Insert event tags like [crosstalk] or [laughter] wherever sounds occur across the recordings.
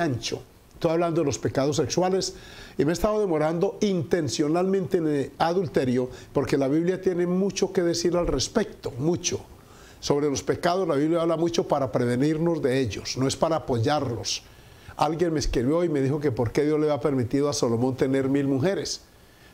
ancho. Estoy hablando de los pecados sexuales y me he estado demorando intencionalmente en el adulterio porque la Biblia tiene mucho que decir al respecto, mucho. Sobre los pecados la Biblia habla mucho para prevenirnos de ellos, no es para apoyarlos. Alguien me escribió y me dijo que por qué Dios le había permitido a Salomón tener mil mujeres.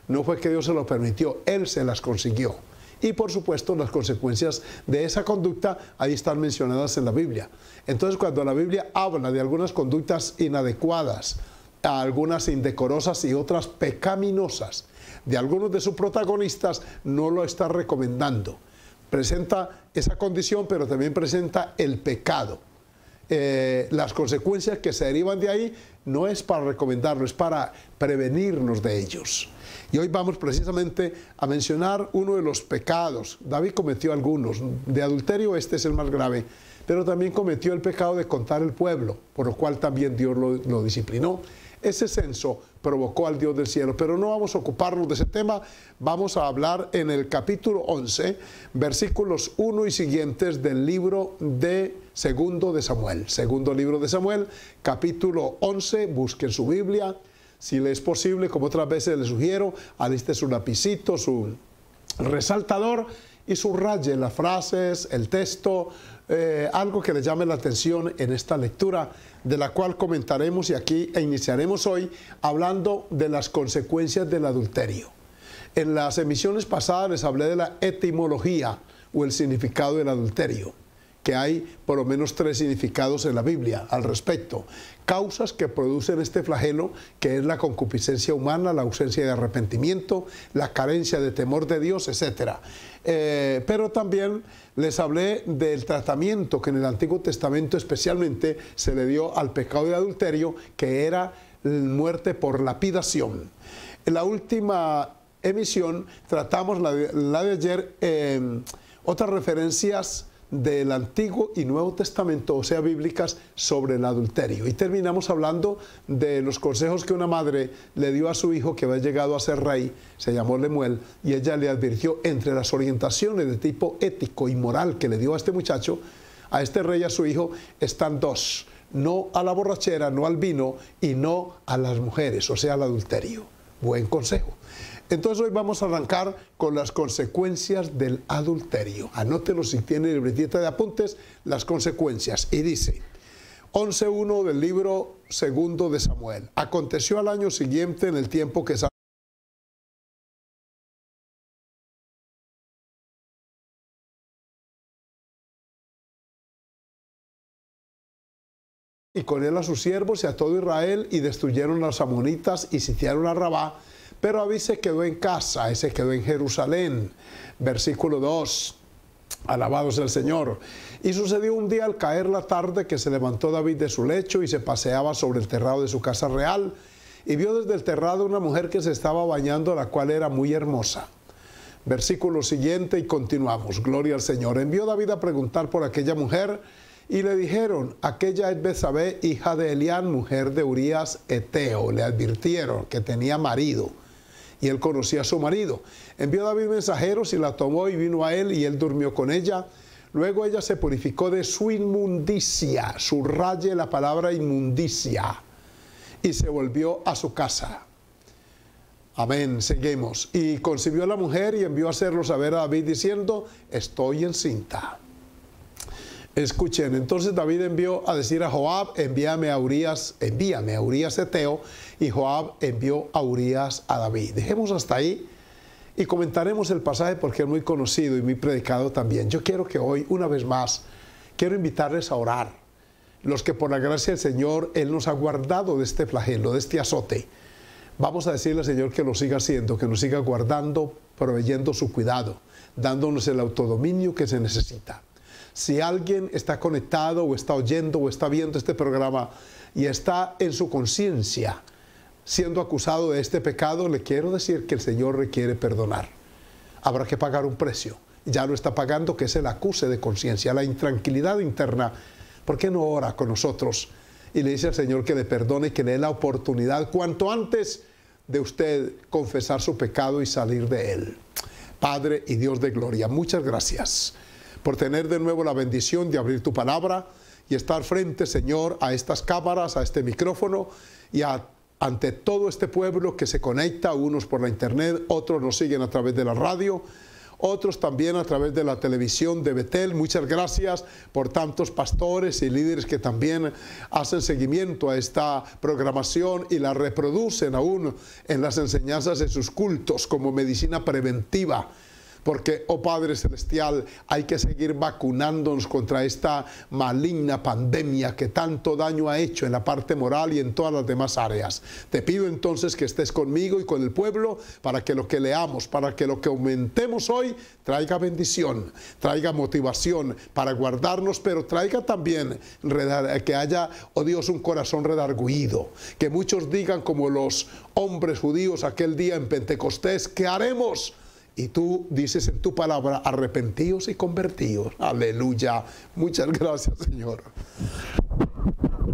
No fue que Dios se lo permitió, él se las consiguió y por supuesto las consecuencias de esa conducta ahí están mencionadas en la Biblia. Entonces cuando la Biblia habla de algunas conductas inadecuadas, algunas indecorosas y otras pecaminosas de algunos de sus protagonistas, no lo está recomendando. Presenta esa condición, pero también presenta el pecado. Eh, las consecuencias que se derivan de ahí no es para recomendarlo, es para prevenirnos de ellos. Y hoy vamos precisamente a mencionar uno de los pecados. David cometió algunos. De adulterio este es el más grave. Pero también cometió el pecado de contar el pueblo, por lo cual también Dios lo, disciplinó. Ese censo provocó al Dios del cielo. Pero no vamos a ocuparnos de ese tema, vamos a hablar en el capítulo 11, versículos 1 y siguientes del libro de Segundo de Samuel. Segundo libro de Samuel, capítulo 11, busquen su Biblia, si le es posible, como otras veces le sugiero, aliste su lapicito, su resaltador y subraye las frases, el texto, eh, algo que le llame la atención en esta lectura, de la cual comentaremos y aquí e iniciaremos hoy hablando de las consecuencias del adulterio. En las emisiones pasadas les hablé de la etimología o el significado del adulterio que hay por lo menos tres significados en la Biblia al respecto. Causas que producen este flagelo, que es la concupiscencia humana, la ausencia de arrepentimiento, la carencia de temor de Dios, etc. Eh, pero también les hablé del tratamiento que en el Antiguo Testamento especialmente se le dio al pecado de adulterio, que era muerte por lapidación. En la última emisión tratamos, la de, ayer, eh, otras referencias del Antiguo y Nuevo Testamento, o sea, bíblicas sobre el adulterio. Y terminamos hablando de los consejos que una madre le dio a su hijo que había llegado a ser rey, se llamó Lemuel, y ella le advirtió entre las orientaciones de tipo ético y moral que le dio a este muchacho, a este rey, a su hijo, están dos, no a la borrachera, no al vino y no a las mujeres, o sea, al adulterio. Buen consejo. Entonces hoy vamos a arrancar con las consecuencias del adulterio. Anótelo si tiene libretita de apuntes, las consecuencias. Y dice, 11.1 del libro segundo de Samuel. Aconteció al año siguiente en el tiempo que Samuel y con él a sus siervos y a todo Israel, y destruyeron a los amonitas y sitiaron a Rabá, pero David se quedó en casa, se quedó en Jerusalén. Versículo 2. alabados sea el Señor. Y sucedió un día al caer la tarde que se levantó David de su lecho y se paseaba sobre el terrado de su casa real y vio desde el terrado una mujer que se estaba bañando, la cual era muy hermosa. Versículo siguiente y continuamos. Gloria al Señor. Envió David a preguntar por aquella mujer y le dijeron, aquella es Bezabé, hija de Elián, mujer de Urías Eteo. Le advirtieron que tenía marido y él conocía a su marido. Envió David mensajeros y la tomó y vino a él y él durmió con ella. Luego ella se purificó de su inmundicia, subraye la palabra inmundicia, y se volvió a su casa. Amén, seguimos. Y concibió a la mujer y envió a hacerlo saber a David diciendo, estoy encinta. Escuchen, entonces David envió a decir a Joab, envíame a Urias, envíame a Urias Eteo, y Joab envió a Urias a David. Dejemos hasta ahí y comentaremos el pasaje porque es muy conocido y muy predicado también. Yo quiero que hoy, una vez más, quiero invitarles a orar. Los que por la gracia del Señor, Él nos ha guardado de este flagelo, de este azote. Vamos a decirle al Señor que lo siga haciendo, que nos siga guardando, proveyendo su cuidado, dándonos el autodominio que se necesita. Si alguien está conectado o está oyendo o está viendo este programa y está en su conciencia siendo acusado de este pecado, le quiero decir que el Señor requiere perdonar. Habrá que pagar un precio. Ya lo está pagando, que es el acuse de conciencia, la intranquilidad interna. ¿Por qué no ora con nosotros? Y le dice al Señor que le perdone y que le dé la oportunidad cuanto antes de usted confesar su pecado y salir de él. Padre y Dios de gloria, muchas gracias por tener de nuevo la bendición de abrir tu palabra y estar frente, Señor, a estas cámaras, a este micrófono y ante todo este pueblo que se conecta, unos por la internet, otros nos siguen a través de la radio, otros también a través de la televisión de Betel. Muchas gracias por tantos pastores y líderes que también hacen seguimiento a esta programación y la reproducen aún en las enseñanzas de sus cultos como medicina preventiva porque, oh Padre Celestial, hay que seguir vacunándonos contra esta maligna pandemia que tanto daño ha hecho en la parte moral y en todas las demás áreas. Te pido entonces que estés conmigo y con el pueblo para que lo que leamos, para que lo que aumentemos hoy traiga bendición, traiga motivación para guardarnos, pero traiga también que haya, oh Dios, un corazón redarguido, que muchos digan como los hombres judíos aquel día en Pentecostés, ¿qué haremos? Y tú dices en tu palabra, Arrepentidos y convertidos Aleluya. Muchas gracias, Señor.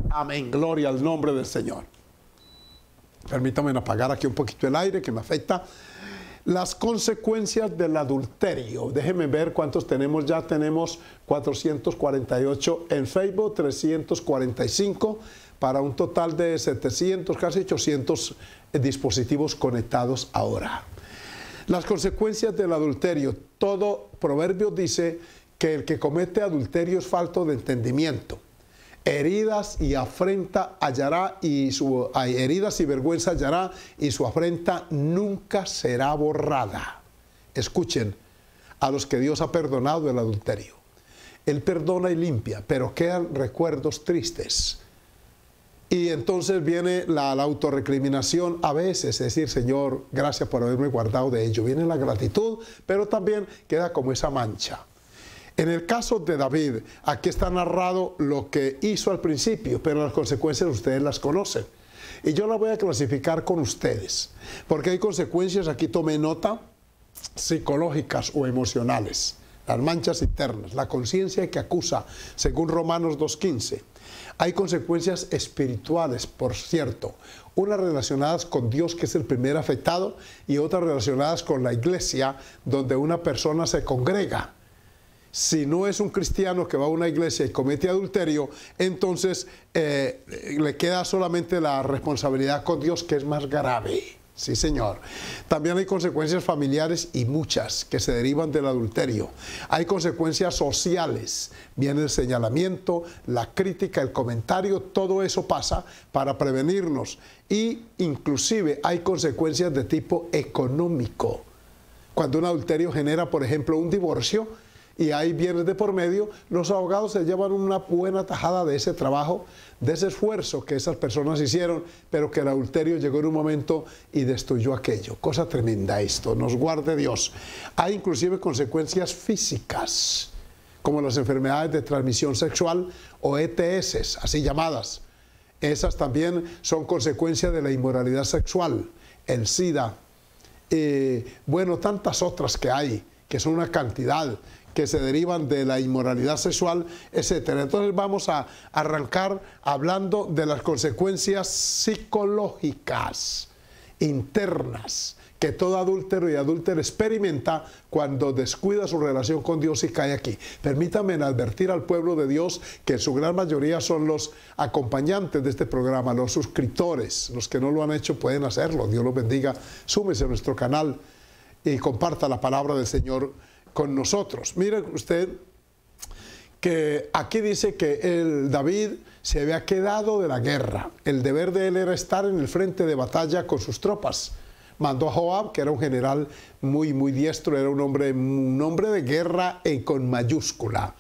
Amén. Gloria al nombre del Señor. Permítame apagar aquí un poquito el aire que me afecta. Las consecuencias del adulterio. Déjenme ver cuántos tenemos. Ya tenemos 448 en Facebook, 345 para un total de 700, casi 800 dispositivos conectados ahora. Las consecuencias del adulterio. Todo proverbio dice que el que comete adulterio es falto de entendimiento. Heridas y afrenta hallará y su heridas y vergüenza hallará y su afrenta nunca será borrada. Escuchen a los que Dios ha perdonado el adulterio. Él perdona y limpia, pero quedan recuerdos tristes y entonces viene la, autorrecriminación a veces, es decir, Señor, gracias por haberme guardado de ello. Viene la gratitud, pero también queda como esa mancha. En el caso de David, aquí está narrado lo que hizo al principio, pero las consecuencias ustedes las conocen. Y yo las voy a clasificar con ustedes, porque hay consecuencias, aquí tome nota, psicológicas o emocionales, las manchas internas, la conciencia que acusa, según Romanos 2.15 hay consecuencias espirituales, por cierto, unas relacionadas con Dios, que es el primer afectado, y otras relacionadas con la iglesia, donde una persona se congrega. Si no es un cristiano que va a una iglesia y comete adulterio, entonces eh, le queda solamente la responsabilidad con Dios, que es más grave. Sí, señor. También hay consecuencias familiares y muchas que se derivan del adulterio. Hay consecuencias sociales. Viene el señalamiento, la crítica, el comentario, todo eso pasa para prevenirnos. Y inclusive hay consecuencias de tipo económico. Cuando un adulterio genera, por ejemplo, un divorcio y hay bienes de por medio, los abogados se llevan una buena tajada de ese trabajo de ese esfuerzo que esas personas hicieron, pero que el adulterio llegó en un momento y destruyó aquello. Cosa tremenda esto, nos guarde Dios. Hay inclusive consecuencias físicas, como las enfermedades de transmisión sexual o ETS, así llamadas. Esas también son consecuencias de la inmoralidad sexual, el SIDA, eh, bueno, tantas otras que hay, que son una cantidad que se derivan de la inmoralidad sexual, etc. Entonces vamos a arrancar hablando de las consecuencias psicológicas internas que todo adúltero y adúltero experimenta cuando descuida su relación con Dios y cae aquí. Permítanme advertir al pueblo de Dios que su gran mayoría son los acompañantes de este programa, los suscriptores. Los que no lo han hecho pueden hacerlo. Dios los bendiga. Súmese a nuestro canal y comparta la palabra del Señor con nosotros. Mire usted que aquí dice que el David se había quedado de la guerra. El deber de él era estar en el frente de batalla con sus tropas. Mandó a Joab, que era un general muy, muy diestro, era un hombre, un hombre de guerra y con mayúscula.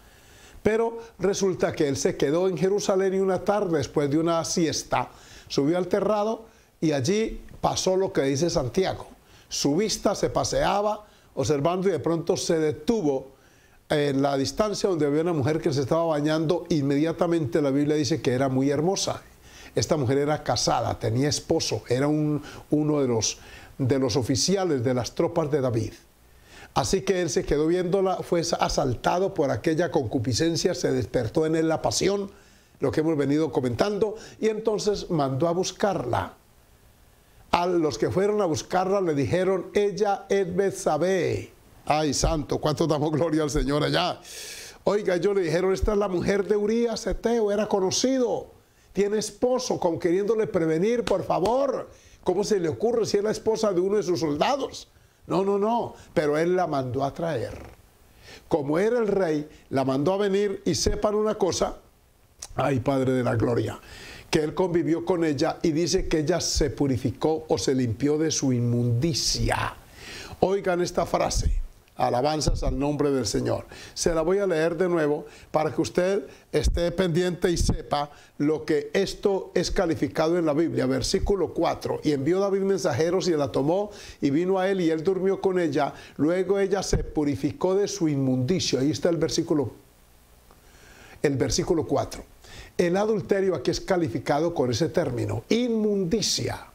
Pero resulta que él se quedó en Jerusalén y una tarde, después de una siesta, subió al terrado y allí pasó lo que dice Santiago. Su vista se paseaba observando y de pronto se detuvo en la distancia donde había una mujer que se estaba bañando. Inmediatamente la Biblia dice que era muy hermosa. Esta mujer era casada, tenía esposo, era uno de los, de los oficiales de las tropas de David. Así que él se quedó viéndola, fue asaltado por aquella concupiscencia, se despertó en él la pasión, lo que hemos venido comentando, y entonces mandó a buscarla a los que fueron a buscarla le dijeron, ella es Betsabé. Ay, santo, cuánto damos gloria al Señor allá. Oiga, yo le dijeron, esta es la mujer de Urias, Eteo, era conocido, tiene esposo, con queriéndole prevenir, por favor. ¿Cómo se le ocurre si es la esposa de uno de sus soldados? No, no, no, pero él la mandó a traer. Como era el rey, la mandó a venir y sepan una cosa, ay Padre de la Gloria, que él convivió con ella y dice que ella se purificó o se limpió de su inmundicia. Oigan esta frase. Alabanzas al nombre del Señor. Se la voy a leer de nuevo para que usted esté pendiente y sepa lo que esto es calificado en la Biblia. Versículo 4. Y envió David mensajeros y la tomó y vino a él y él durmió con ella. Luego ella se purificó de su inmundicia. Ahí está el versículo. El versículo 4. El adulterio aquí es calificado con ese término, inmundicia.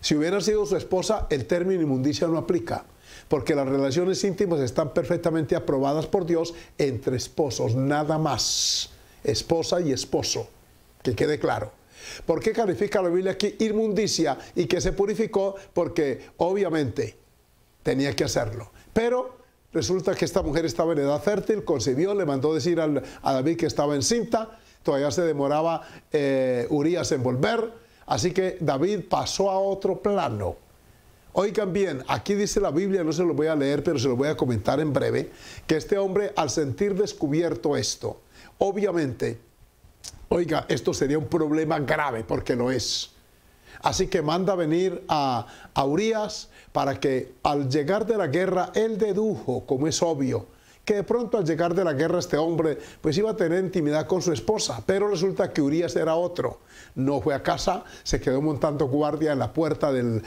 Si hubiera sido su esposa, el término inmundicia no aplica, porque las relaciones íntimas están perfectamente aprobadas por Dios entre esposos, nada más, esposa y esposo, que quede claro. ¿Por qué califica la Biblia aquí inmundicia y que se purificó? Porque obviamente tenía que hacerlo. Pero resulta que esta mujer estaba en edad fértil, concibió, le mandó decir a David que estaba encinta, todavía se demoraba urías eh, Urias en volver, así que David pasó a otro plano. Oigan bien, aquí dice la Biblia, no se lo voy a leer, pero se lo voy a comentar en breve, que este hombre al sentir descubierto esto, obviamente, oiga, esto sería un problema grave porque lo es. Así que manda venir a, a Urias para que al llegar de la guerra, él dedujo, como es obvio, que de pronto al llegar de la guerra este hombre pues iba a tener intimidad con su esposa, pero resulta que Urias era otro. No fue a casa, se quedó montando guardia en la puerta del,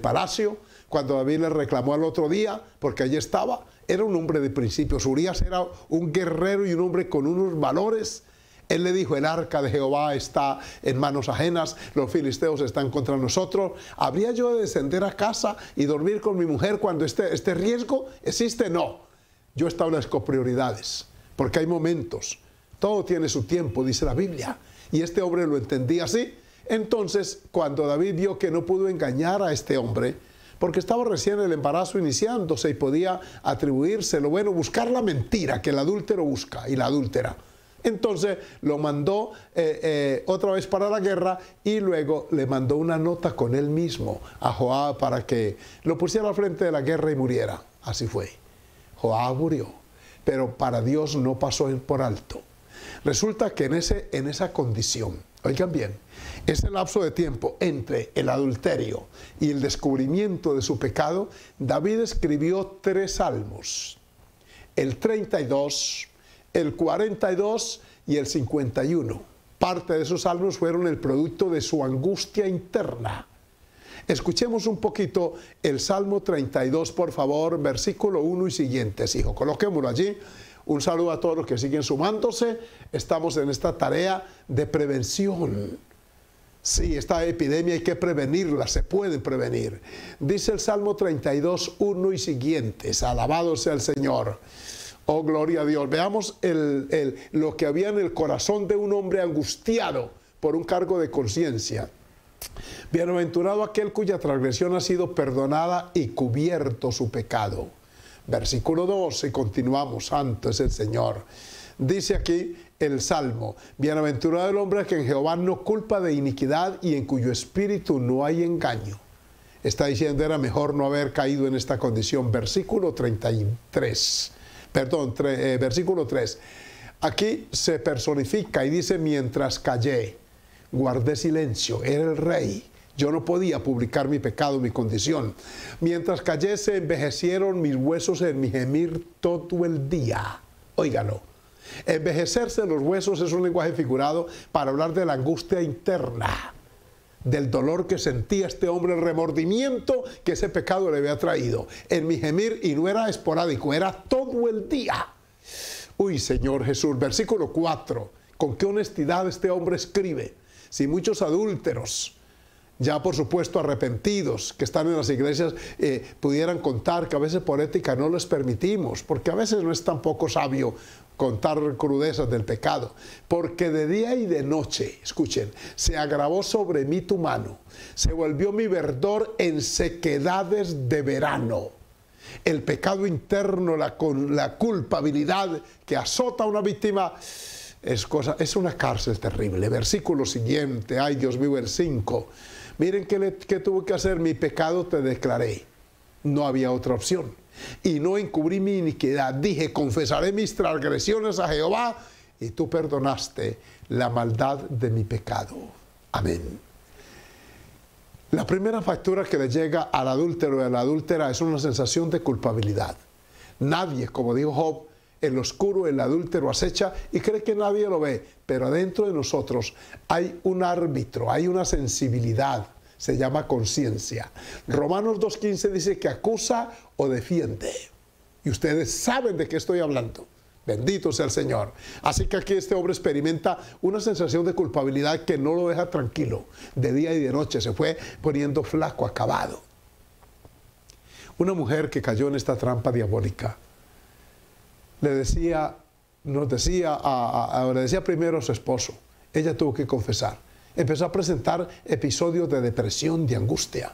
palacio, cuando David le reclamó al otro día, porque allí estaba, era un hombre de principios. Urias era un guerrero y un hombre con unos valores. Él le dijo, el arca de Jehová está en manos ajenas, los filisteos están contra nosotros. ¿Habría yo de descender a casa y dormir con mi mujer cuando este, este riesgo existe? No yo las prioridades, porque hay momentos, todo tiene su tiempo, dice la Biblia, y este hombre lo entendía así. Entonces, cuando David vio que no pudo engañar a este hombre, porque estaba recién el embarazo iniciándose y podía atribuirse lo bueno, buscar la mentira que el adúltero busca y la adúltera. Entonces lo mandó eh, eh, otra vez para la guerra y luego le mandó una nota con él mismo a Joab para que lo pusiera frente de la guerra y muriera. Así fue. Joab murió, pero para Dios no pasó por alto. Resulta que en, ese, en esa condición, oigan bien, ese lapso de tiempo entre el adulterio y el descubrimiento de su pecado, David escribió tres salmos, el 32, el 42 y el 51. Parte de esos salmos fueron el producto de su angustia interna Escuchemos un poquito el Salmo 32, por favor, versículo 1 y siguientes, hijo. Coloquémoslo allí. Un saludo a todos los que siguen sumándose. Estamos en esta tarea de prevención. Sí, esta epidemia hay que prevenirla, se puede prevenir. Dice el Salmo 32, 1 y siguientes. Alabado sea el Señor. Oh, gloria a Dios. Veamos lo que había en el corazón de un hombre angustiado por un cargo de conciencia. Bienaventurado aquel cuya transgresión ha sido perdonada y cubierto su pecado. Versículo 12, y continuamos, santo es el Señor. Dice aquí el Salmo, bienaventurado el hombre que en Jehová no culpa de iniquidad y en cuyo espíritu no hay engaño. Está diciendo, era mejor no haber caído en esta condición. Versículo 33, perdón, eh, versículo 3. Aquí se personifica y dice, mientras callé guardé silencio, era el rey. Yo no podía publicar mi pecado, mi condición. Mientras cayese, envejecieron mis huesos en mi gemir todo el día. Óigalo. Envejecerse los huesos es un lenguaje figurado para hablar de la angustia interna, del dolor que sentía este hombre, el remordimiento que ese pecado le había traído. En mi gemir, y no era esporádico, era todo el día. Uy, Señor Jesús, versículo 4, con qué honestidad este hombre escribe. Si muchos adúlteros, ya por supuesto arrepentidos, que están en las iglesias, eh, pudieran contar que a veces por ética no les permitimos, porque a veces no es tampoco sabio contar crudezas del pecado, porque de día y de noche, escuchen, se agravó sobre mí tu mano, se volvió mi verdor en sequedades de verano. El pecado interno, la, la culpabilidad que azota a una víctima, es, cosa, es una cárcel terrible. Versículo siguiente, ay Dios mío, el 5. Miren qué, qué tuve que hacer, mi pecado te declaré. No había otra opción. Y no encubrí mi iniquidad. Dije, confesaré mis transgresiones a Jehová y tú perdonaste la maldad de mi pecado. Amén. La primera factura que le llega al adúltero y a la adúltera es una sensación de culpabilidad. Nadie, como dijo Job, el oscuro, el adúltero acecha y cree que nadie lo ve, pero adentro de nosotros hay un árbitro, hay una sensibilidad, se llama conciencia. Romanos 2.15 dice que acusa o defiende. Y ustedes saben de qué estoy hablando. Bendito sea el Señor. Así que aquí este hombre experimenta una sensación de culpabilidad que no lo deja tranquilo. De día y de noche se fue poniendo flaco, acabado. Una mujer que cayó en esta trampa diabólica le decía, decía, decía primero a su esposo, ella tuvo que confesar, empezó a presentar episodios de depresión, de angustia.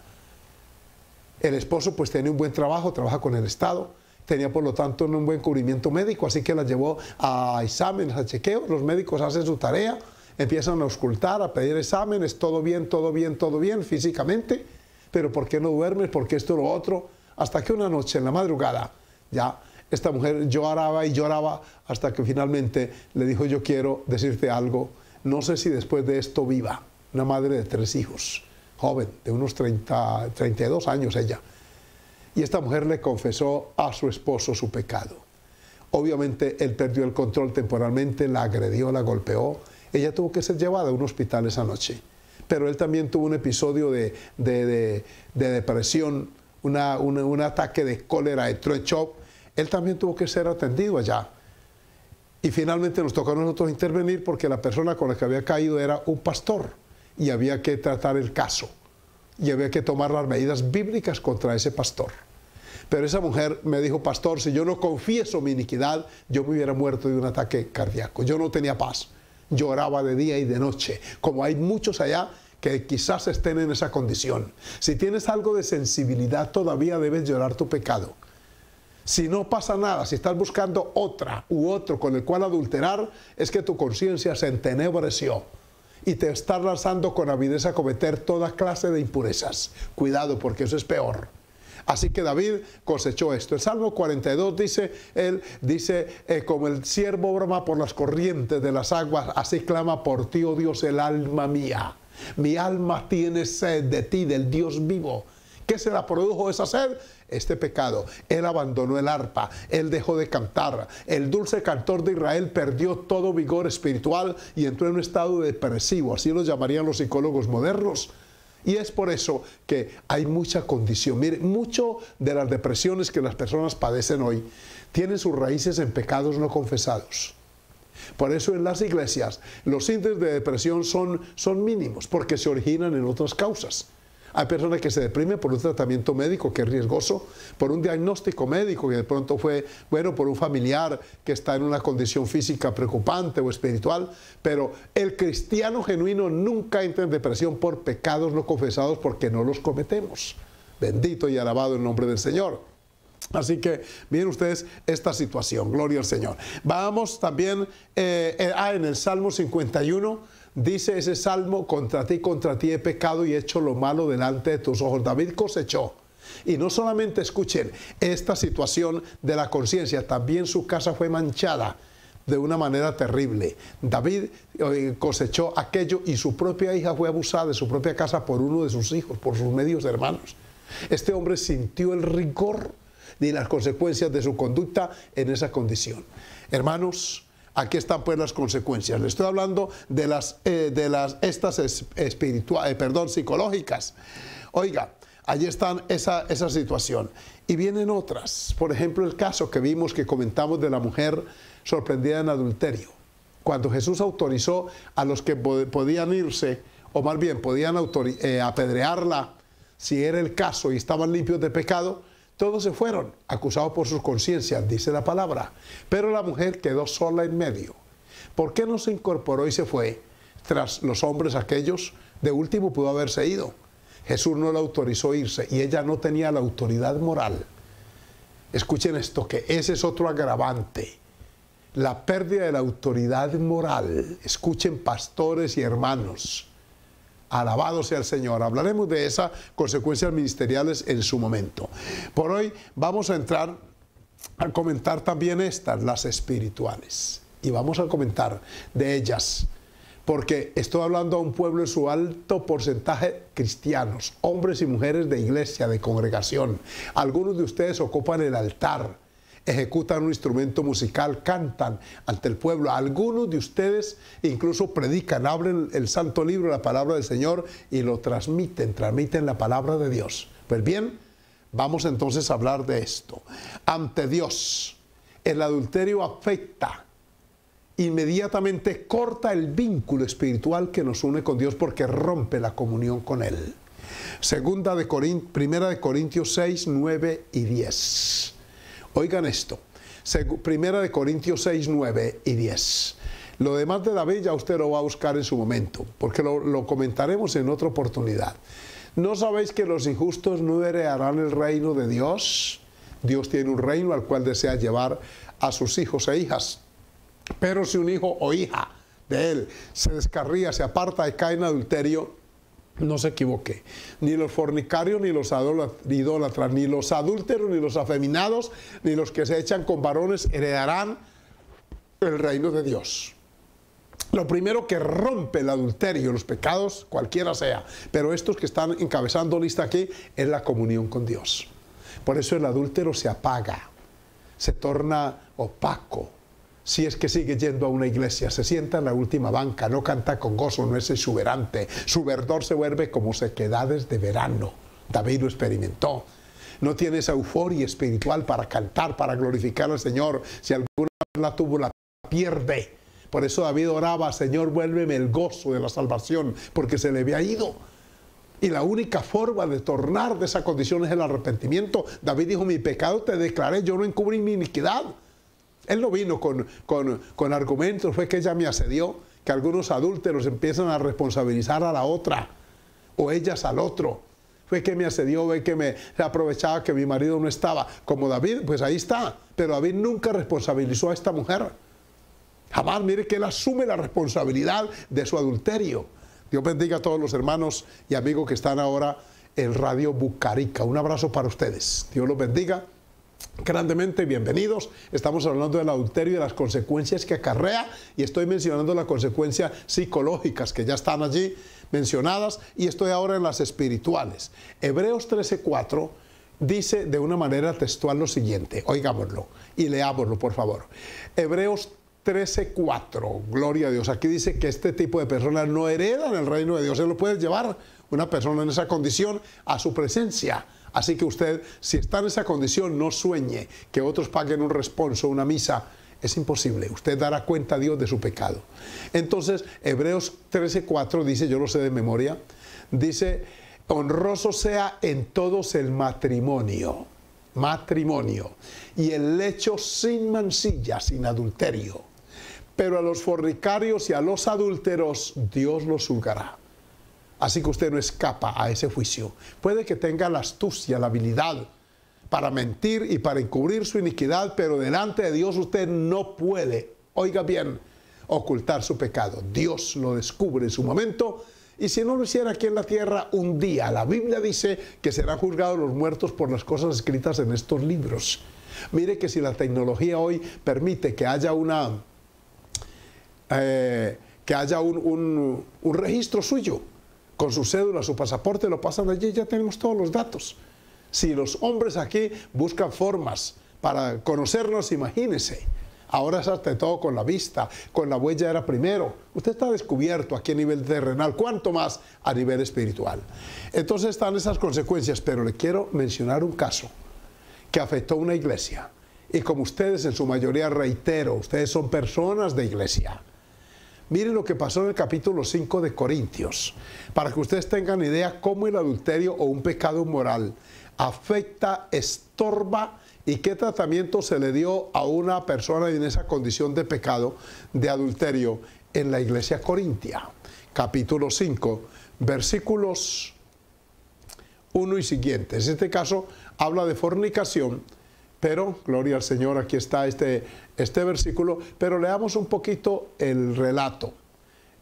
El esposo pues tenía un buen trabajo, trabaja con el Estado, tenía por lo tanto un buen cubrimiento médico, así que la llevó a exámenes, a chequeos, los médicos hacen su tarea, empiezan a auscultar, a pedir exámenes, todo bien, todo bien, todo bien físicamente, pero ¿por qué no duermes? ¿Por qué esto lo otro? Hasta que una noche en la madrugada ya esta mujer lloraba y lloraba hasta que finalmente le dijo, yo quiero decirte algo, no sé si después de esto viva, una madre de tres hijos, joven, de unos 30, 32 años ella. Y esta mujer le confesó a su esposo su pecado. Obviamente él perdió el control temporalmente, la agredió, la golpeó. Ella tuvo que ser llevada a un hospital esa noche. Pero él también tuvo un episodio de, depresión, una, un ataque de cólera, de shock él también tuvo que ser atendido allá. Y finalmente nos tocó a nosotros intervenir porque la persona con la que había caído era un pastor y había que tratar el caso y había que tomar las medidas bíblicas contra ese pastor. Pero esa mujer me dijo, pastor, si yo no confieso mi iniquidad, yo me hubiera muerto de un ataque cardíaco. Yo no tenía paz. Lloraba de día y de noche, como hay muchos allá que quizás estén en esa condición. Si tienes algo de sensibilidad, todavía debes llorar tu pecado si no pasa nada, si estás buscando otra u otro con el cual adulterar, es que tu conciencia se entenebreció y te estás lanzando con avidez a cometer toda clase de impurezas. Cuidado, porque eso es peor. Así que David cosechó esto. El Salmo 42 dice, él dice, eh, como el siervo broma por las corrientes de las aguas, así clama por ti, oh Dios, el alma mía. Mi alma tiene sed de ti, del Dios vivo. ¿Qué se la produjo esa sed? Este pecado. Él abandonó el arpa, él dejó de cantar. El dulce cantor de Israel perdió todo vigor espiritual y entró en un estado depresivo, así lo llamarían los psicólogos modernos. Y es por eso que hay mucha condición. Mire, mucho de las depresiones que las personas padecen hoy tienen sus raíces en pecados no confesados. Por eso en las iglesias los índices de depresión son, son mínimos, porque se originan en otras causas. Hay personas que se deprimen por un tratamiento médico que es riesgoso, por un diagnóstico médico que de pronto fue, bueno, por un familiar que está en una condición física preocupante o espiritual, pero el cristiano genuino nunca entra en depresión por pecados no confesados porque no los cometemos. Bendito y alabado el nombre del Señor. Así que miren ustedes esta situación, gloria al Señor. Vamos también eh, eh, ah, en el Salmo 51 dice ese salmo, contra ti, contra ti he pecado y he hecho lo malo delante de tus ojos. David cosechó. Y no solamente escuchen esta situación de la conciencia, también su casa fue manchada de una manera terrible. David eh, cosechó aquello y su propia hija fue abusada de su propia casa por uno de sus hijos, por sus medios hermanos. Este hombre sintió el rigor y las consecuencias de su conducta en esa condición. Hermanos, Aquí están pues las consecuencias. Le estoy hablando de las, eh, de las estas espirituales, eh, perdón, psicológicas. Oiga, allí están esa, situación. Y vienen otras. Por ejemplo, el caso que vimos, que comentamos de la mujer sorprendida en adulterio. Cuando Jesús autorizó a los que podían irse, o más bien podían eh, apedrearla, si era el caso y estaban limpios de pecado, todos se fueron, acusados por sus conciencias, dice la palabra, pero la mujer quedó sola en medio. ¿Por qué no se incorporó y se fue? Tras los hombres aquellos, de último pudo haberse ido. Jesús no la autorizó irse y ella no tenía la autoridad moral. Escuchen esto, que ese es otro agravante. La pérdida de la autoridad moral. Escuchen pastores y hermanos. Alabado sea el Señor. Hablaremos de esas consecuencias ministeriales en su momento. Por hoy vamos a entrar a comentar también estas, las espirituales. Y vamos a comentar de ellas porque estoy hablando a un pueblo en su alto porcentaje cristianos, hombres y mujeres de iglesia, de congregación. Algunos de ustedes ocupan el altar ejecutan un instrumento musical, cantan ante el pueblo. Algunos de ustedes incluso predican, abren el Santo Libro, la palabra del Señor, y lo transmiten, transmiten la palabra de Dios. Pues bien, vamos entonces a hablar de esto. Ante Dios, el adulterio afecta inmediatamente corta el vínculo espiritual que nos une con Dios porque rompe la comunión con Él. Segunda de Corint primera de Corintios 6, 9 y 10. Oigan esto. Primera de Corintios 6, 9 y 10. Lo demás de David ya usted lo va a buscar en su momento, porque lo, lo comentaremos en otra oportunidad. ¿No sabéis que los injustos no heredarán el reino de Dios? Dios tiene un reino al cual desea llevar a sus hijos e hijas. Pero si un hijo o hija de él se descarría, se aparta y cae en adulterio, no se equivoque. Ni los fornicarios, ni los idólatras, ni los adúlteros, ni los afeminados, ni los que se echan con varones heredarán el reino de Dios. Lo primero que rompe el adulterio, los pecados, cualquiera sea, pero estos que están encabezando lista aquí, es la comunión con Dios. Por eso el adúltero se apaga, se torna opaco, si es que sigue yendo a una iglesia, se sienta en la última banca, no canta con gozo, no es exuberante, su verdor se vuelve como sequedades de verano. David lo experimentó. No tiene esa euforia espiritual para cantar, para glorificar al Señor. Si alguna vez la tuvo, la pierde. Por eso David oraba, Señor, vuélveme el gozo de la salvación, porque se le había ido. Y la única forma de tornar de esa condición es el arrepentimiento. David dijo, mi pecado te declaré, yo no encubrí mi iniquidad. Él no vino con, argumentos, fue que ella me asedió, que algunos adúlteros empiezan a responsabilizar a la otra o ellas al otro. Fue que me asedió, fue que me aprovechaba que mi marido no estaba. Como David, pues ahí está. Pero David nunca responsabilizó a esta mujer. Jamás, mire que él asume la responsabilidad de su adulterio. Dios bendiga a todos los hermanos y amigos que están ahora en Radio Bucarica. Un abrazo para ustedes. Dios los bendiga grandemente bienvenidos. Estamos hablando del adulterio y de las consecuencias que acarrea y estoy mencionando las consecuencias psicológicas que ya están allí mencionadas y estoy ahora en las espirituales. Hebreos 13:4 dice de una manera textual lo siguiente, oigámoslo y leámoslo por favor. Hebreos 13:4, gloria a Dios. Aquí dice que este tipo de personas no heredan el reino de Dios, se lo puede llevar una persona en esa condición a su presencia Así que usted, si está en esa condición, no sueñe que otros paguen un responso, una misa. Es imposible. Usted dará cuenta a Dios de su pecado. Entonces, Hebreos 13:4 dice, yo lo sé de memoria, dice, honroso sea en todos el matrimonio, matrimonio, y el lecho sin mancilla, sin adulterio. Pero a los fornicarios y a los adúlteros Dios los juzgará. Así que usted no escapa a ese juicio. Puede que tenga la astucia, la habilidad para mentir y para encubrir su iniquidad, pero delante de Dios usted no puede, oiga bien, ocultar su pecado. Dios lo descubre en su momento. Y si no lo hiciera aquí en la tierra, un día la Biblia dice que serán juzgados los muertos por las cosas escritas en estos libros. Mire que si la tecnología hoy permite que haya una... Eh, que haya un registro suyo, con su cédula, su pasaporte, lo pasan allí, ya tenemos todos los datos. Si los hombres aquí buscan formas para conocernos, imagínense. Ahora es hasta todo con la vista, con la huella era primero. Usted está descubierto aquí a nivel terrenal, cuanto más a nivel espiritual. Entonces están esas consecuencias, pero le quiero mencionar un caso que afectó una iglesia. Y como ustedes en su mayoría, reitero, ustedes son personas de iglesia. Miren lo que pasó en el capítulo 5 de Corintios, para que ustedes tengan idea cómo el adulterio o un pecado moral afecta, estorba y qué tratamiento se le dio a una persona en esa condición de pecado de adulterio en la iglesia corintia. Capítulo 5, versículos 1 y siguientes. En este caso habla de fornicación, pero gloria al Señor, aquí está este este versículo, pero leamos un poquito el relato.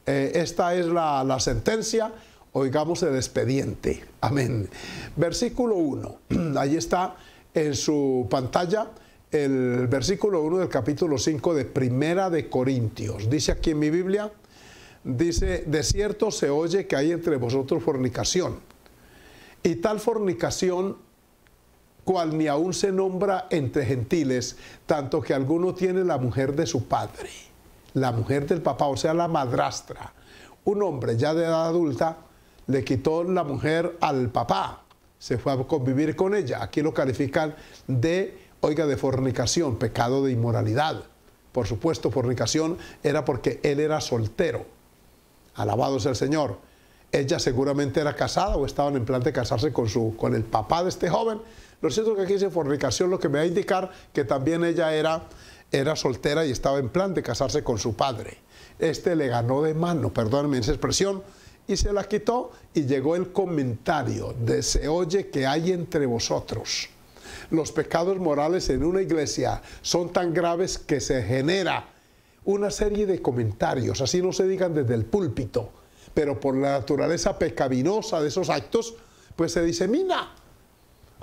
Eh, esta es la, la sentencia, oigamos el expediente. Amén. Versículo 1, [clears throat] ahí está en su pantalla el versículo 1 del capítulo 5 de Primera de Corintios. Dice aquí en mi Biblia, dice, de cierto se oye que hay entre vosotros fornicación. Y tal fornicación cual ni aún se nombra entre gentiles, tanto que alguno tiene la mujer de su padre, la mujer del papá, o sea, la madrastra. Un hombre ya de edad adulta le quitó la mujer al papá, se fue a convivir con ella. Aquí lo califican de, oiga, de fornicación, pecado de inmoralidad. Por supuesto, fornicación era porque él era soltero. Alabado sea el Señor. Ella seguramente era casada o estaban en plan de casarse con, su, con el papá de este joven lo cierto que aquí dice fornicación, lo que me va a indicar que también ella era, era soltera y estaba en plan de casarse con su padre. Este le ganó de mano, perdónenme esa expresión, y se la quitó y llegó el comentario de se oye que hay entre vosotros. Los pecados morales en una iglesia son tan graves que se genera una serie de comentarios, así no se digan desde el púlpito, pero por la naturaleza pecaminosa de esos actos, pues se disemina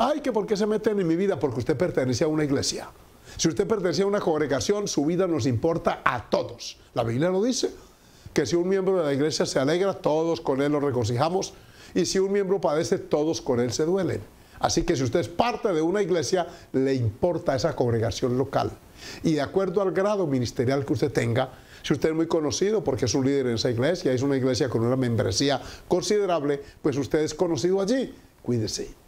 Ay, que por qué se meten en mi vida, porque usted pertenece a una iglesia. Si usted pertenece a una congregación, su vida nos importa a todos. La Biblia lo dice, que si un miembro de la iglesia se alegra, todos con él nos regocijamos, y si un miembro padece, todos con él se duelen. Así que si usted es parte de una iglesia, le importa esa congregación local. Y de acuerdo al grado ministerial que usted tenga, si usted es muy conocido porque es un líder en esa iglesia, es una iglesia con una membresía considerable, pues usted es conocido allí. Cuídese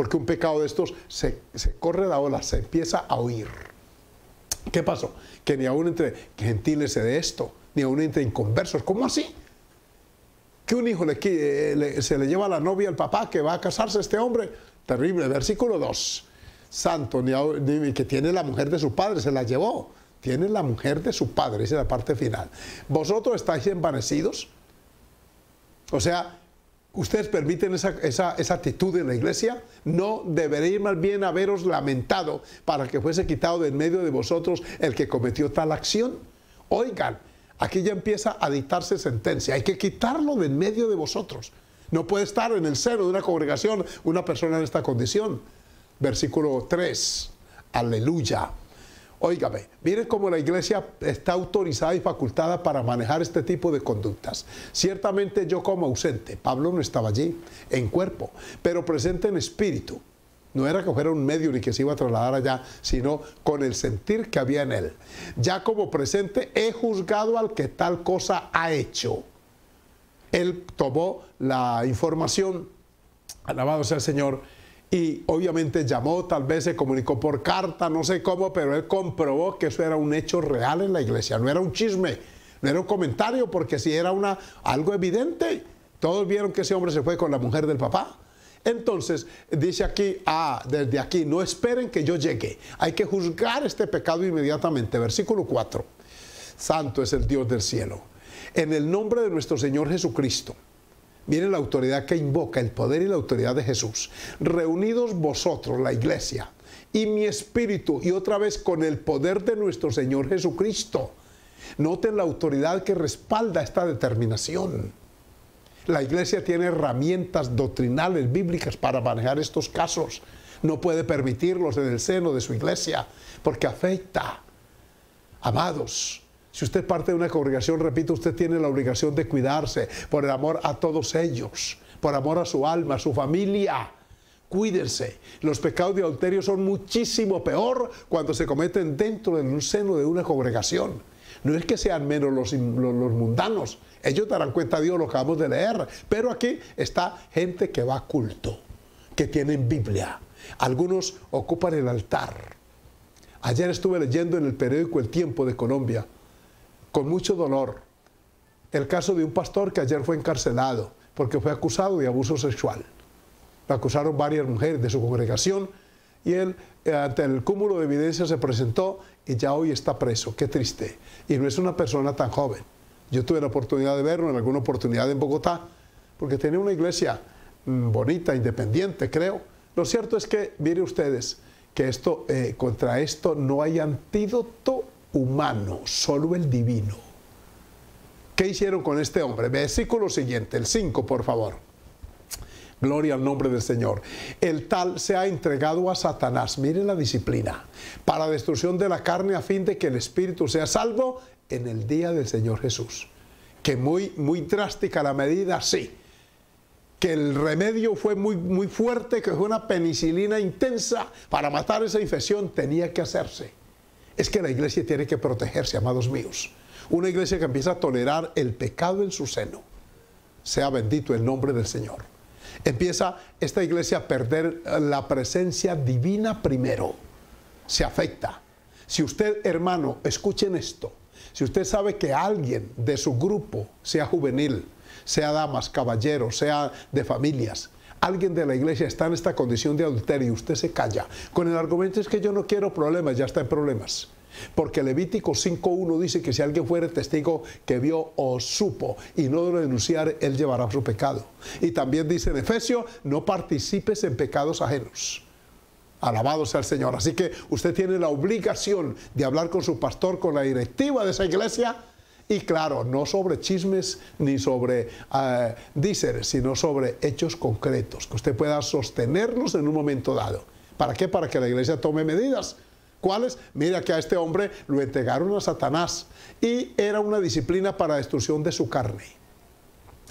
porque un pecado de estos se, corre la ola, se empieza a oír. ¿Qué pasó? Que ni aún entre gentiles se de esto, ni aún entre inconversos. ¿Cómo así? Que un hijo le, eh, se le lleva a la novia al papá que va a casarse este hombre. Terrible. Versículo 2. Santo, ni, que tiene la mujer de su padre, se la llevó. Tiene la mujer de su padre, esa es la parte final. Vosotros estáis envanecidos. O sea, ¿Ustedes permiten esa, actitud en la iglesia? No debería más bien haberos lamentado para que fuese quitado de en medio de vosotros el que cometió tal acción. Oigan, aquí ya empieza a dictarse sentencia. Hay que quitarlo de en medio de vosotros. No puede estar en el seno de una congregación una persona en esta condición. Versículo 3. Aleluya. Óigame, miren cómo la iglesia está autorizada y facultada para manejar este tipo de conductas. Ciertamente yo como ausente, Pablo no estaba allí en cuerpo, pero presente en espíritu. No era que fuera un medio ni que se iba a trasladar allá, sino con el sentir que había en él. Ya como presente he juzgado al que tal cosa ha hecho. Él tomó la información, alabado sea el Señor, y obviamente llamó, tal vez se comunicó por carta, no sé cómo, pero él comprobó que eso era un hecho real en la iglesia, no era un chisme, no era un comentario, porque si era una, algo evidente, todos vieron que ese hombre se fue con la mujer del papá. Entonces, dice aquí, ah, desde aquí, no esperen que yo llegue. Hay que juzgar este pecado inmediatamente. Versículo 4. Santo es el Dios del cielo. En el nombre de nuestro Señor Jesucristo viene la autoridad que invoca el poder y la autoridad de Jesús. Reunidos vosotros, la iglesia, y mi espíritu, y otra vez con el poder de nuestro Señor Jesucristo. Noten la autoridad que respalda esta determinación. La iglesia tiene herramientas doctrinales bíblicas para manejar estos casos. No puede permitirlos en el seno de su iglesia porque afecta. Amados, si usted parte de una congregación, repito, usted tiene la obligación de cuidarse por el amor a todos ellos, por amor a su alma, a su familia. Cuídense. Los pecados de adulterio son muchísimo peor cuando se cometen dentro del un seno de una congregación. No es que sean menos los, mundanos, ellos darán cuenta a Dios, lo acabamos de leer. Pero aquí está gente que va a culto, que tienen Biblia. Algunos ocupan el altar. Ayer estuve leyendo en el periódico El Tiempo de Colombia con mucho dolor el caso de un pastor que ayer fue encarcelado porque fue acusado de abuso sexual. Lo acusaron varias mujeres de su congregación y él eh, ante el cúmulo de evidencia se presentó y ya hoy está preso. Qué triste. Y no es una persona tan joven. Yo tuve la oportunidad de verlo en alguna oportunidad en Bogotá porque tenía una iglesia mm, bonita, independiente, creo. Lo cierto es que, mire ustedes, que esto, eh, contra esto no hay antídoto humano, solo el divino. ¿Qué hicieron con este hombre? Versículo siguiente, el 5, por favor. Gloria al nombre del Señor. El tal se ha entregado a Satanás, miren la disciplina, para destrucción de la carne a fin de que el espíritu sea salvo en el día del Señor Jesús. Que muy, muy drástica la medida, sí. Que el remedio fue muy, muy fuerte, que fue una penicilina intensa para matar esa infección, tenía que hacerse es que la iglesia tiene que protegerse, amados míos. Una iglesia que empieza a tolerar el pecado en su seno, sea bendito el nombre del Señor. Empieza esta iglesia a perder la presencia divina primero. Se afecta. Si usted, hermano, escuchen esto, si usted sabe que alguien de su grupo, sea juvenil, sea damas, caballeros, sea de familias, alguien de la iglesia está en esta condición de adulterio y usted se calla, con el argumento es que yo no quiero problemas, ya está en problemas. Porque Levítico 5.1 dice que si alguien fuere testigo que vio o supo y no lo denunciar, él llevará su pecado. Y también dice en Efesio, no participes en pecados ajenos. Alabado sea el Señor. Así que usted tiene la obligación de hablar con su pastor, con la directiva de esa iglesia y claro, no sobre chismes ni sobre ah, díceres, sino sobre hechos concretos, que usted pueda sostenerlos en un momento dado. ¿Para qué? Para que la iglesia tome medidas. ¿Cuáles? Mira que a este hombre lo entregaron a Satanás y era una disciplina para destrucción de su carne,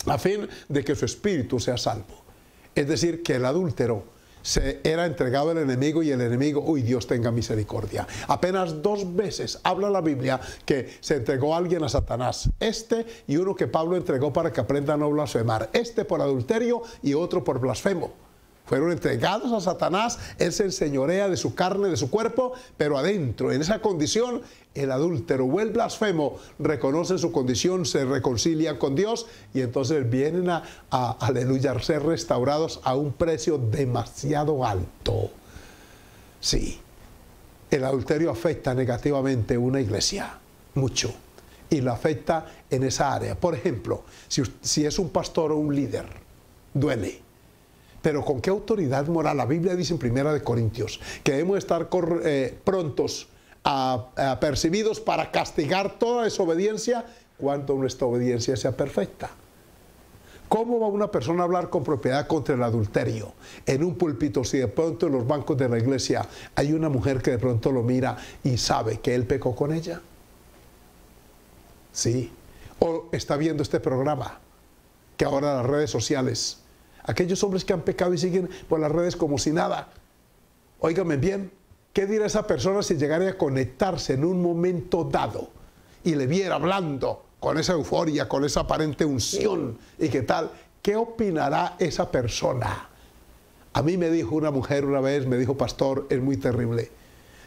a fin de que su espíritu sea salvo. Es decir, que el adúltero se era entregado el enemigo y el enemigo, uy, Dios tenga misericordia. Apenas dos veces habla la Biblia que se entregó alguien a Satanás. Este y uno que Pablo entregó para que aprendan a no blasfemar. Este por adulterio y otro por blasfemo. Fueron entregados a Satanás, él se enseñorea de su carne, de su cuerpo, pero adentro, en esa condición, el adúltero o el blasfemo reconoce su condición, se reconcilia con Dios y entonces vienen a, aleluya, ser restaurados a un precio demasiado alto. Sí, el adulterio afecta negativamente una iglesia, mucho, y lo afecta en esa área. Por ejemplo, si, si es un pastor o un líder, duele pero ¿con qué autoridad moral? La Biblia dice en Primera de Corintios que debemos estar eh, prontos, a, percibidos para castigar toda desobediencia cuando nuestra obediencia sea perfecta. ¿Cómo va una persona a hablar con propiedad contra el adulterio en un púlpito, si de pronto en los bancos de la iglesia hay una mujer que de pronto lo mira y sabe que él pecó con ella? Sí. O está viendo este programa que ahora las redes sociales Aquellos hombres que han pecado y siguen por las redes como si nada. Óigame bien, ¿qué dirá esa persona si llegara a conectarse en un momento dado y le viera hablando con esa euforia, con esa aparente unción y qué tal? ¿Qué opinará esa persona? A mí me dijo una mujer una vez, me dijo, pastor, es muy terrible.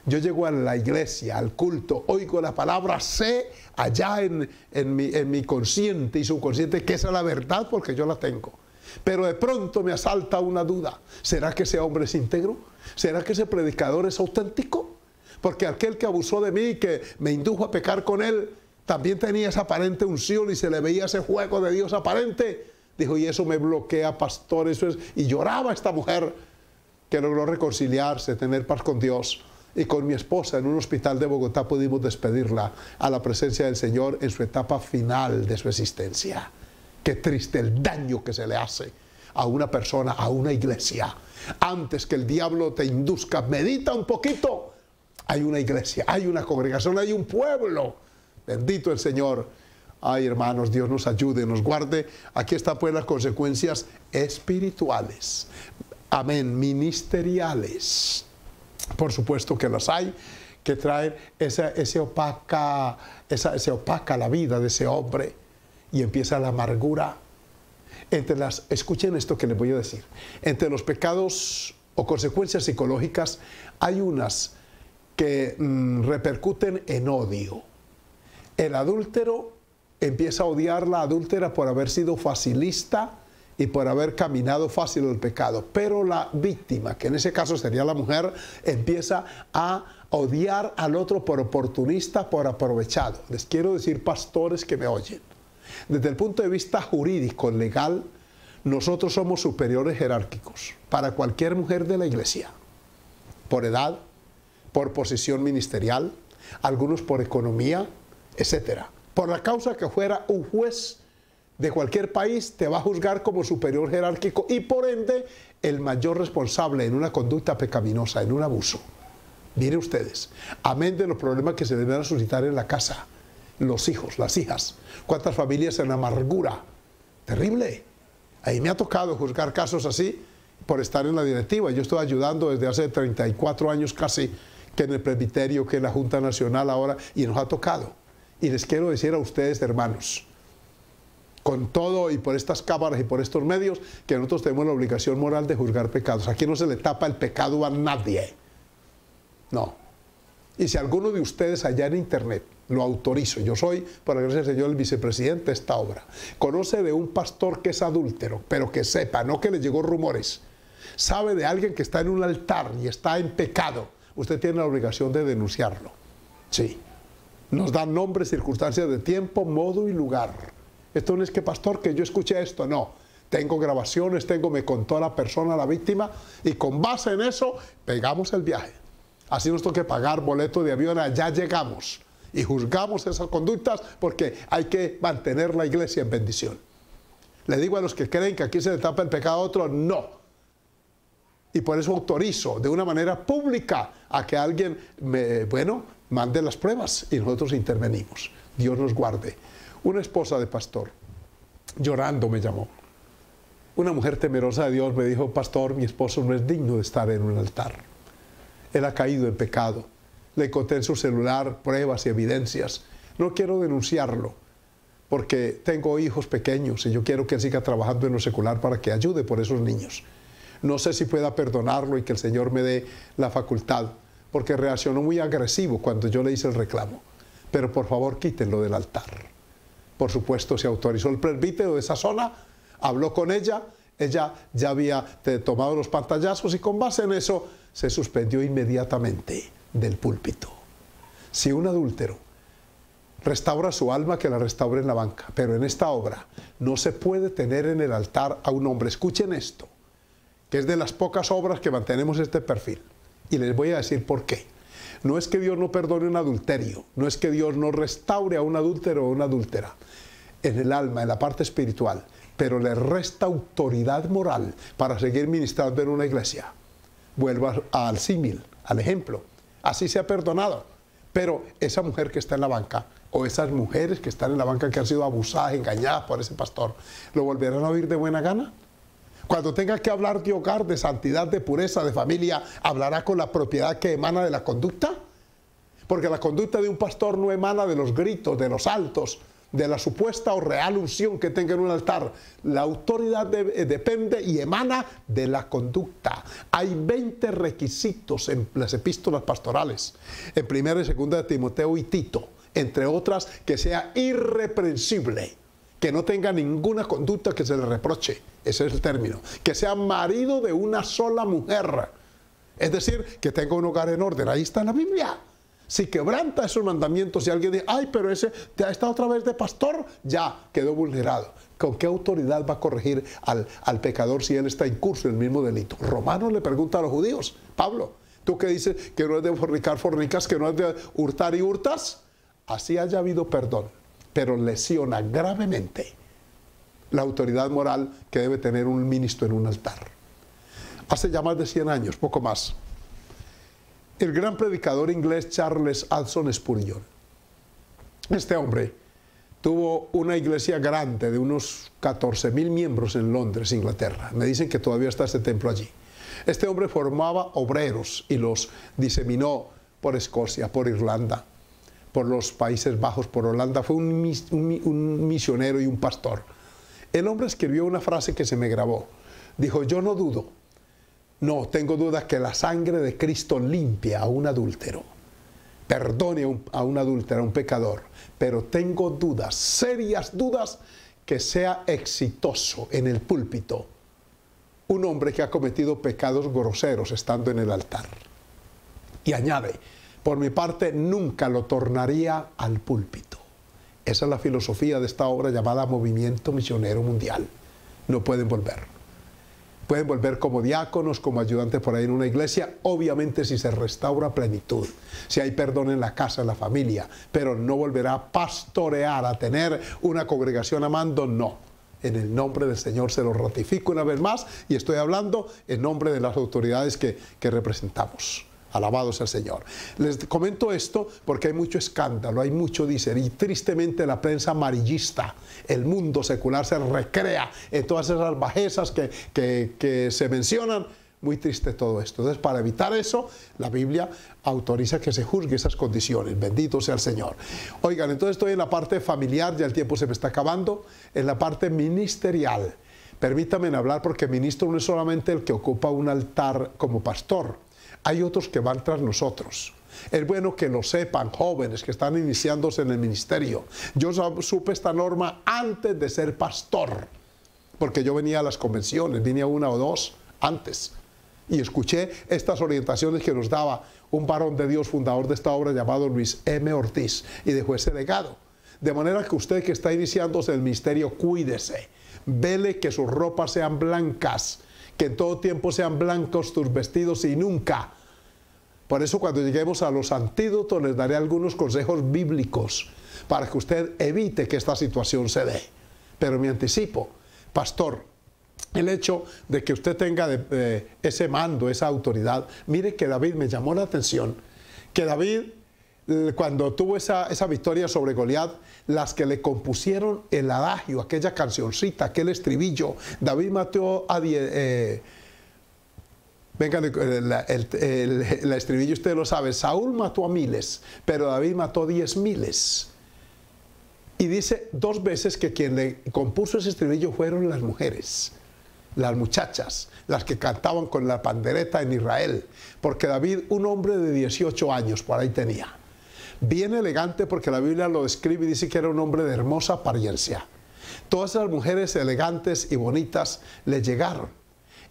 Yo llego a la iglesia, al culto, oigo la palabra, sé allá en, mi, en mi consciente y subconsciente que esa es la verdad porque yo la tengo. Pero de pronto me asalta una duda. ¿Será que ese hombre es íntegro? ¿Será que ese predicador es auténtico? Porque aquel que abusó de mí y que me indujo a pecar con él, también tenía esa aparente unción y se le veía ese juego de Dios aparente. Dijo, y eso me bloquea, pastor, eso es. Y lloraba esta mujer que logró reconciliarse, tener paz con Dios. Y con mi esposa en un hospital de Bogotá pudimos despedirla a la presencia del Señor en su etapa final de su existencia. Qué triste el daño que se le hace a una persona, a una iglesia. Antes que el diablo te induzca, medita un poquito. Hay una iglesia, hay una congregación, hay un pueblo. Bendito el Señor. Ay, hermanos, Dios nos ayude, nos guarde. Aquí están pues las consecuencias espirituales. Amén, ministeriales. Por supuesto que las hay, que traen esa, ese opaca, opaca la vida de ese hombre y empieza la amargura. Entre las, escuchen esto que les voy a decir. Entre los pecados o consecuencias psicológicas hay unas que mm, repercuten en odio. El adúltero empieza a odiar la adúltera por haber sido facilista y por haber caminado fácil el pecado. Pero la víctima, que en ese caso sería la mujer, empieza a odiar al otro por oportunista, por aprovechado. Les quiero decir, pastores que me oyen, desde el punto de vista jurídico, legal, nosotros somos superiores jerárquicos para cualquier mujer de la iglesia, por edad, por posición ministerial, algunos por economía, etc. Por la causa que fuera un juez de cualquier país te va a juzgar como superior jerárquico y por ende el mayor responsable en una conducta pecaminosa, en un abuso. Miren ustedes, amén de los problemas que se deben suscitar en la casa, los hijos, las hijas. ¿Cuántas familias en amargura? Terrible. Ahí me ha tocado juzgar casos así por estar en la directiva. Yo estoy ayudando desde hace 34 años casi que en el presbiterio, que en la Junta Nacional ahora, y nos ha tocado. Y les quiero decir a ustedes, hermanos, con todo y por estas cámaras y por estos medios, que nosotros tenemos la obligación moral de juzgar pecados. Aquí no se le tapa el pecado a nadie. No. Y si alguno de ustedes allá en Internet lo autorizo. Yo soy, por la gracia del Señor, el vicepresidente de esta obra. Conoce de un pastor que es adúltero, pero que sepa, no que le llegó rumores. Sabe de alguien que está en un altar y está en pecado. Usted tiene la obligación de denunciarlo. Sí. Nos dan nombres, circunstancias de tiempo, modo y lugar. Esto no es que, pastor, que yo escuché esto, no tengo grabaciones, tengo, me contó la persona, la víctima, y con base en eso pegamos el viaje. Así nos que pagar boleto de avión, Ya llegamos y juzgamos esas conductas porque hay que mantener la iglesia en bendición. Le digo a los que creen que aquí se le tapa el pecado a otro, no. Y por eso autorizo de una manera pública a que alguien, me, bueno, mande las pruebas y nosotros intervenimos. Dios nos guarde. Una esposa de pastor, llorando me llamó. Una mujer temerosa de Dios me dijo, pastor, mi esposo no es digno de estar en un altar. Él ha caído en pecado le coté en su celular pruebas y evidencias. No quiero denunciarlo, porque tengo hijos pequeños y yo quiero que él siga trabajando en lo secular para que ayude por esos niños. No sé si pueda perdonarlo y que el Señor me dé la facultad, porque reaccionó muy agresivo cuando yo le hice el reclamo. Pero por favor, quítenlo del altar. Por supuesto, se autorizó el presbítero de esa zona, habló con ella, ella ya había eh, tomado los pantallazos y con base en eso se suspendió inmediatamente del púlpito. Si un adúltero restaura su alma, que la restaure en la banca. Pero en esta obra no se puede tener en el altar a un hombre. Escuchen esto, que es de las pocas obras que mantenemos este perfil. Y les voy a decir por qué. No es que Dios no perdone un adulterio, no es que Dios no restaure a un adúltero o una adúltera en el alma, en la parte espiritual, pero le resta autoridad moral para seguir ministrando en una iglesia. Vuelva al símil, al ejemplo así se ha perdonado. Pero esa mujer que está en la banca, o esas mujeres que están en la banca que han sido abusadas, engañadas por ese pastor, ¿lo volverán a oír de buena gana? Cuando tenga que hablar de hogar, de santidad, de pureza, de familia, ¿hablará con la propiedad que emana de la conducta? Porque la conducta de un pastor no emana de los gritos, de los altos de la supuesta o real unción que tenga en un altar. La autoridad eh, depende y emana de la conducta. Hay 20 requisitos en las epístolas pastorales, en primera y segunda de Timoteo y Tito, entre otras, que sea irreprensible, que no tenga ninguna conducta que se le reproche, ese es el término, que sea marido de una sola mujer, es decir, que tenga un hogar en orden, ahí está en la Biblia. Si quebranta esos mandamientos y alguien dice, ay, pero ese te ha estado otra vez de pastor, ya quedó vulnerado. ¿Con qué autoridad va a corregir al, pecador si él está incurso en el mismo delito? romano le pregunta a los judíos, Pablo, tú que dices que no es de fornicar, fornicas, que no es de hurtar y hurtas, así haya habido perdón, pero lesiona gravemente la autoridad moral que debe tener un ministro en un altar. Hace ya más de 100 años, poco más, el gran predicador inglés Charles Adson Spurgeon. Este hombre tuvo una iglesia grande de unos 14.000 miembros en Londres, Inglaterra. Me dicen que todavía está ese templo allí. Este hombre formaba obreros y los diseminó por Escocia, por Irlanda, por los Países Bajos, por Holanda. Fue un misionero y un pastor. El hombre escribió una frase que se me grabó. Dijo, yo no dudo no, tengo dudas que la sangre de Cristo limpia a un adúltero, perdone a un adúltero, a un pecador, pero tengo dudas, serias dudas, que sea exitoso en el púlpito un hombre que ha cometido pecados groseros estando en el altar. Y añade, por mi parte nunca lo tornaría al púlpito. Esa es la filosofía de esta obra llamada Movimiento Misionero Mundial. No pueden volver pueden volver como diáconos, como ayudantes por ahí en una iglesia, obviamente si se restaura plenitud, si hay perdón en la casa, en la familia, pero no volverá a pastorear, a tener una congregación amando, no. En el nombre del Señor se lo ratifico una vez más y estoy hablando en nombre de las autoridades que, que representamos. Alabado sea el Señor. Les comento esto porque hay mucho escándalo, hay mucho dice, y tristemente la prensa amarillista, el mundo secular se recrea en todas esas bajezas que, se mencionan. Muy triste todo esto. Entonces, para evitar eso, la Biblia autoriza que se juzgue esas condiciones. Bendito sea el Señor. Oigan, entonces estoy en la parte familiar, ya el tiempo se me está acabando, en la parte ministerial. Permítanme hablar porque ministro no es solamente el que ocupa un altar como pastor hay otros que van tras nosotros. Es bueno que lo sepan jóvenes que están iniciándose en el ministerio. Yo supe esta norma antes de ser pastor, porque yo venía a las convenciones, vine a una o dos antes, y escuché estas orientaciones que nos daba un varón de Dios, fundador de esta obra llamado Luis M. Ortiz, y dejó ese legado. De manera que usted que está iniciándose en el ministerio, cuídese, vele que sus ropas sean blancas, que en todo tiempo sean blancos tus vestidos y nunca. Por eso cuando lleguemos a los antídotos les daré algunos consejos bíblicos para que usted evite que esta situación se dé. Pero me anticipo, pastor, el hecho de que usted tenga eh, ese mando, esa autoridad, mire que David me llamó la atención, que David cuando tuvo esa, victoria sobre Goliat, las que le compusieron el adagio, aquella cancioncita, aquel estribillo, David mató a eh, Venga, eh, el, estribillo usted lo sabe. Saúl mató a miles, pero David mató a diez miles. Y dice dos veces que quien le compuso ese estribillo fueron las mujeres, las muchachas, las que cantaban con la pandereta en Israel. Porque David, un hombre de 18 años, por ahí tenía bien elegante porque la Biblia lo describe y dice que era un hombre de hermosa apariencia. Todas las mujeres elegantes y bonitas le llegaron.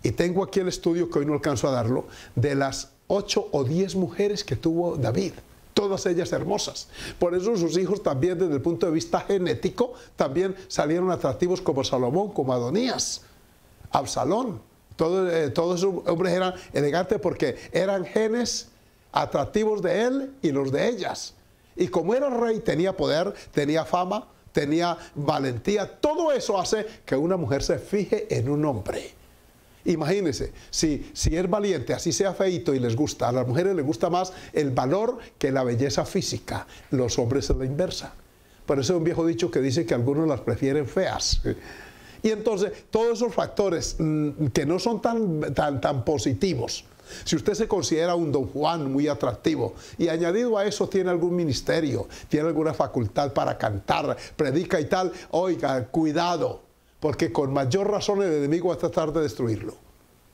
Y tengo aquí el estudio que hoy no alcanzo a darlo, de las ocho o diez mujeres que tuvo David todas ellas hermosas. Por eso sus hijos también desde el punto de vista genético también salieron atractivos como Salomón, como Adonías, Absalón. Eh, todos esos hombres eran elegantes porque eran genes atractivos de él y los de ellas. Y como era rey, tenía poder, tenía fama, tenía valentía. Todo eso hace que una mujer se fije en un hombre. Imagínense, si, si es valiente, así sea feito y les gusta, a las mujeres les gusta más el valor que la belleza física. Los hombres es la inversa. Por eso un viejo dicho que dice que algunos las prefieren feas. Y entonces, todos esos factores mm, que no son tan, tan, tan positivos, si usted se considera un don Juan muy atractivo y añadido a eso tiene algún ministerio, tiene alguna facultad para cantar, predica y tal, oiga, cuidado, porque con mayor razón el enemigo va a tratar de destruirlo.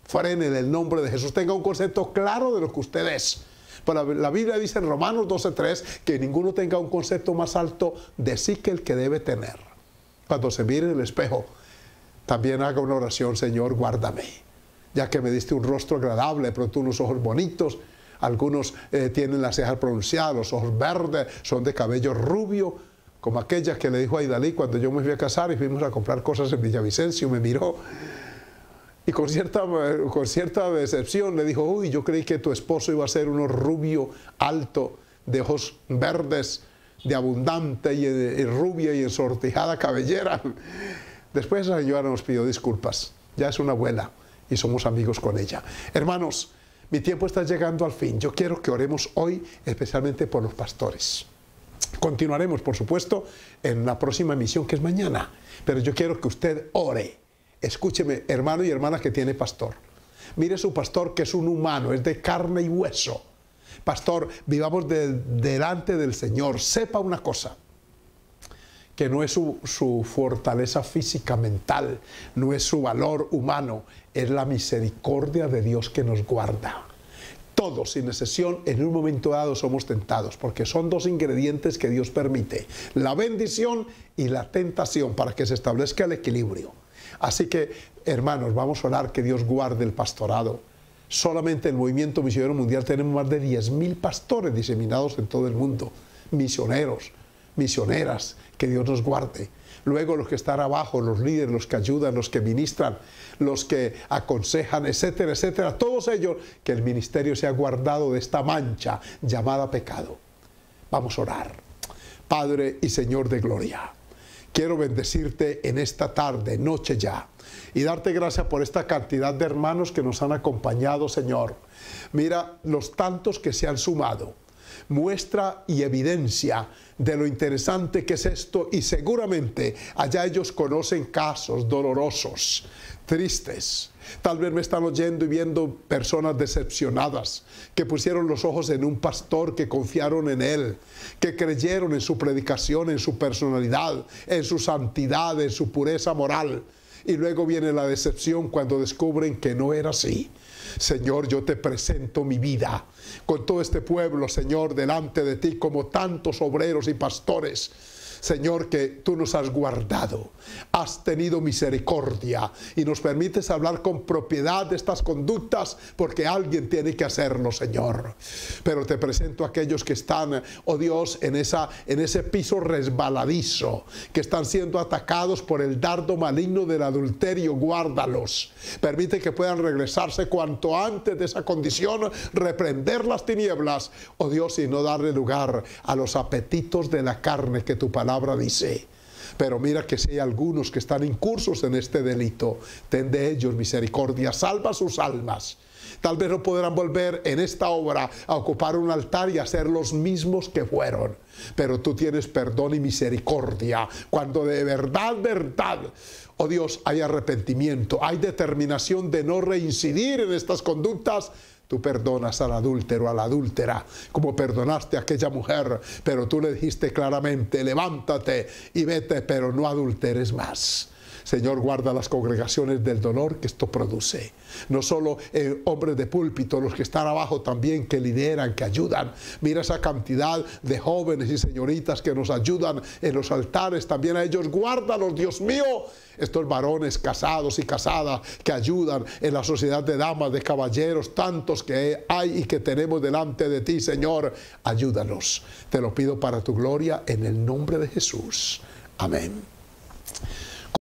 Frene en el nombre de Jesús, tenga un concepto claro de lo que usted es. la Biblia dice en Romanos 12.3 que ninguno tenga un concepto más alto de sí que el que debe tener. Cuando se mire en el espejo, también haga una oración, Señor, guárdame, ya que me diste un rostro agradable, pero unos ojos bonitos. Algunos eh, tienen las cejas pronunciadas, los ojos verdes, son de cabello rubio, como aquellas que le dijo a Idalí cuando yo me fui a casar y fuimos a comprar cosas en Villavicencio, me miró y con cierta, con cierta decepción le dijo, uy, yo creí que tu esposo iba a ser uno rubio, alto, de ojos verdes, de abundante y, y rubia y ensortijada cabellera. Después la señora nos pidió disculpas. Ya es una abuela y somos amigos con ella. Hermanos, mi tiempo está llegando al fin. Yo quiero que oremos hoy especialmente por los pastores. Continuaremos, por supuesto, en la próxima misión que es mañana. Pero yo quiero que usted ore. Escúcheme, hermano y hermana que tiene pastor. Mire su pastor que es un humano, es de carne y hueso. Pastor, vivamos delante del Señor. Sepa una cosa que no es su, fortaleza física mental, no es su valor humano, es la misericordia de Dios que nos guarda. Todos, sin excepción, en un momento dado somos tentados, porque son dos ingredientes que Dios permite, la bendición y la tentación, para que se establezca el equilibrio. Así que, hermanos, vamos a orar que Dios guarde el pastorado. Solamente el Movimiento Misionero Mundial tenemos más de 10.000 pastores diseminados en todo el mundo, misioneros, misioneras, que Dios nos guarde. Luego los que están abajo, los líderes, los que ayudan, los que ministran, los que aconsejan, etcétera, etcétera. Todos ellos, que el ministerio sea guardado de esta mancha llamada pecado. Vamos a orar. Padre y Señor de gloria quiero bendecirte en esta tarde, noche ya, y darte gracias por esta cantidad de hermanos que nos han acompañado, Señor. Mira los tantos que se han sumado muestra y evidencia de lo interesante que es esto y seguramente allá ellos conocen casos dolorosos, tristes. Tal vez me están oyendo y viendo personas decepcionadas, que pusieron los ojos en un pastor, que confiaron en él, que creyeron en su predicación, en su personalidad, en su santidad, en su pureza moral. Y luego viene la decepción cuando descubren que no era así Señor, yo te presento mi vida con todo este pueblo, Señor, delante de ti, como tantos obreros y pastores Señor, que tú nos has guardado, has tenido misericordia y nos permites hablar con propiedad de estas conductas porque alguien tiene que hacerlo, Señor. Pero te presento a aquellos que están, oh Dios, en, esa, en ese piso resbaladizo, que están siendo atacados por el dardo maligno del adulterio, guárdalos. Permite que puedan regresarse cuanto antes de esa condición, reprender las tinieblas, oh Dios, y no darle lugar a los apetitos de la carne que tu palabra palabra dice. Pero mira que si hay algunos que están incursos en este delito, ten de ellos misericordia, salva sus almas. Tal vez no podrán volver en esta obra a ocupar un altar y a ser los mismos que fueron. Pero tú tienes perdón y misericordia cuando de verdad, verdad, oh Dios, hay arrepentimiento, hay determinación de no reincidir en estas conductas Tú perdonas al adúltero, a la adúltera, como perdonaste a aquella mujer, pero tú le dijiste claramente, levántate y vete, pero no adulteres más. Señor, guarda las congregaciones del dolor que esto produce. No solo eh, hombres de púlpito, los que están abajo también, que lideran, que ayudan. Mira esa cantidad de jóvenes y señoritas que nos ayudan en los altares. También a ellos, guárdalos, Dios mío. Estos varones casados y casadas que ayudan en la sociedad de damas, de caballeros, tantos que hay y que tenemos delante de ti, Señor. Ayúdanos. Te lo pido para tu gloria en el nombre de Jesús. Amén.